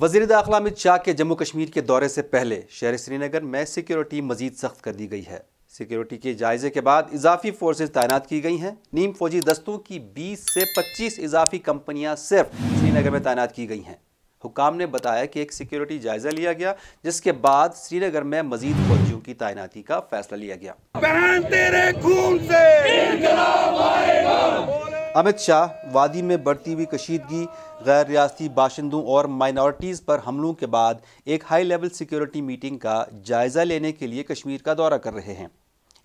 वजीर दाखिला अमित शाह के जम्मू कश्मीर के दौरे से पहले शहर श्रीनगर में सिक्योरिटी मजीद सख्त कर दी गई है सिक्योरिटी के जायजे के बाद इजाफी फोर्सेज तैनात की गई हैं नीम फौजी दस्तों की 20 से 25 इजाफी कंपनियां सिर्फ श्रीनगर में तैनात की गई हैं हुकाम ने बताया कि एक सिक्योरिटी जायजा लिया गया जिसके बाद श्रीनगर में मजीद फौजियों की तैनाती का फैसला लिया गया अमित शाह वादी में बढ़ती हुई कशीदगी गैर रियाती बाशिंदों और माइनॉरिटीज़ पर हमलों के बाद एक हाई लेवल सिक्योरिटी मीटिंग का जायज़ा लेने के लिए कश्मीर का दौरा कर रहे हैं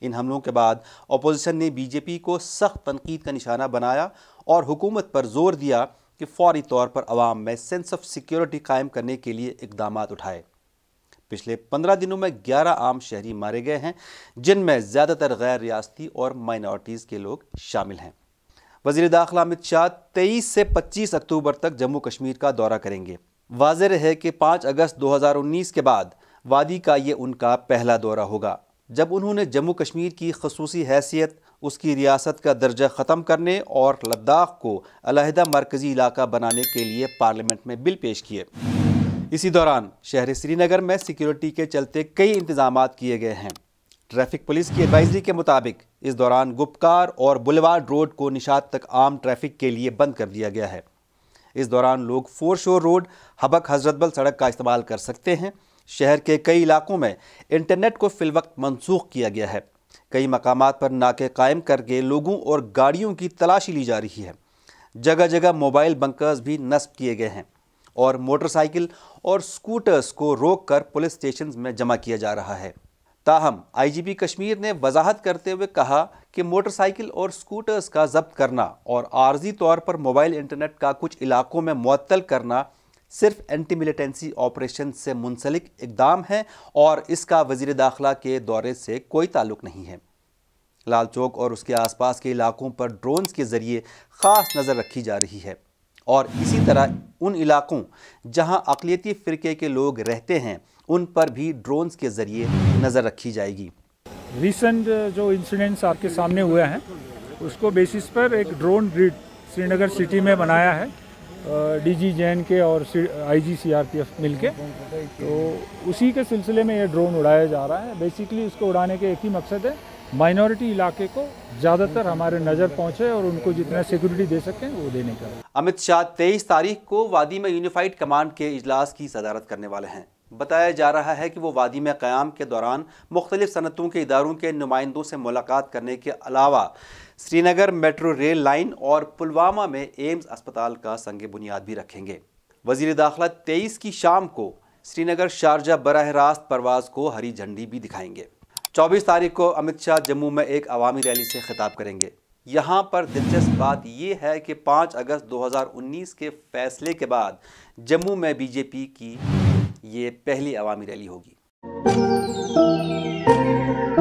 इन हमलों के बाद अपोजिशन ने बीजेपी को सख्त तनकीद का निशाना बनाया और हुकूमत पर जोर दिया कि फौरी तौर पर आवाम में सेंस ऑफ सिक्योरिटी कायम करने के लिए इकदाम उठाए पिछले पंद्रह दिनों में ग्यारह आम शहरी मारे गए हैं जिनमें ज़्यादातर गैर रियाती और माइनॉरिटीज़ के लोग शामिल हैं वजीर दाखिला अमित शाह तेईस से पच्चीस अक्टूबर तक जम्मू कश्मीर का दौरा करेंगे वाज है कि पाँच अगस्त उन्नीस के बाद वादी का ये उनका पहला दौरा होगा जब उन्होंने जम्मू कश्मीर की खसूसी हैसियत उसकी रियासत का दर्जा ख़त्म करने और लद्दाख को अलहदा मरकज़ी इलाका बनाने के लिए पार्लियामेंट में बिल पेश किए इसी दौरान शहर श्रीनगर में सिक्योरिटी के चलते कई इंतजाम किए गए हैं ट्रैफिक पुलिस की एडवाइजरी के मुताबिक इस दौरान गुपकार और बुलवार्ड रोड को निशात तक आम ट्रैफिक के लिए बंद कर दिया गया है इस दौरान लोग फोर शोर रोड हबक हजरतबल सड़क का इस्तेमाल कर सकते हैं शहर के कई इलाकों में इंटरनेट को फिलवक्त मनसूख किया गया है कई मकाम पर नाके कायम करके लोगों और गाड़ियों की तलाशी ली जा रही है जगह जगह मोबाइल बंकर्स भी नस्ब किए गए हैं और मोटरसाइकिल और स्कूटर्स को रोककर पुलिस स्टेशन में जमा किया जा रहा है ताहम आई जी पी कश्मीर ने वजाहत करते हुए कहा कि मोटरसाइकिल और स्कूटर्स का जब्त करना और आर्जी तौर पर मोबाइल इंटरनेट का कुछ इलाकों में मुअत्तल करना सिर्फ एंटी मिलिटेंसी ऑपरेशन से मुंसलिक इकदाम है और इसका वजीर दाखिला के दौरे से कोई ताल्लुक नहीं है लाल चौक और उसके आस पास के इलाकों पर ड्रोन्स के ज़रिए ख़ास नज़र रखी जा रही है और इसी तरह उन इलाकों जहाँ अकलीती फ़िरके के लोग रहते हैं उन पर भी ड्रोन्स के जरिए नज़र रखी जाएगी रिसेंट uh, जो इंसिडेंट्स आपके सामने हुए हैं उसको बेसिस पर एक ड्रोन ग्रिड श्रीनगर सिटी में बनाया है डीजी uh, जैन के और आईजी सीआरपीएफ मिलके तो उसी के सिलसिले में ये ड्रोन उड़ाया जा रहा है बेसिकली इसको उड़ाने के एक ही मकसद है माइनॉरिटी इलाके को ज़्यादातर हमारे नज़र पहुंचे और उनको जितना सिक्योरिटी दे सकें वो देने का अमित शाह तेईस तारीख को वादी में यूनिफाइड कमांड के इजलास की सदारत करने वाले हैं बताया जा रहा है कि वो वादी में क़्याम के दौरान मुख्तलिफ सनतों के इदारों के नुमाइंदों से मुलाकात करने के अलावा श्रीनगर मेट्रो रेल लाइन और पुलवामा में एम्स अस्पताल का संग बुनियाद भी रखेंगे वजीर दाखिला तेईस की शाम को श्रीनगर शारजा बरह रास्त परवाज को हरी झंडी भी दिखाएंगे चौबीस तारीख को अमित शाह जम्मू में एक अवामी रैली से खिताब करेंगे यहाँ पर दिलचस्प बात यह है कि 5 अगस्त 2019 के फैसले के बाद जम्मू में बीजेपी की ये पहली अवामी रैली होगी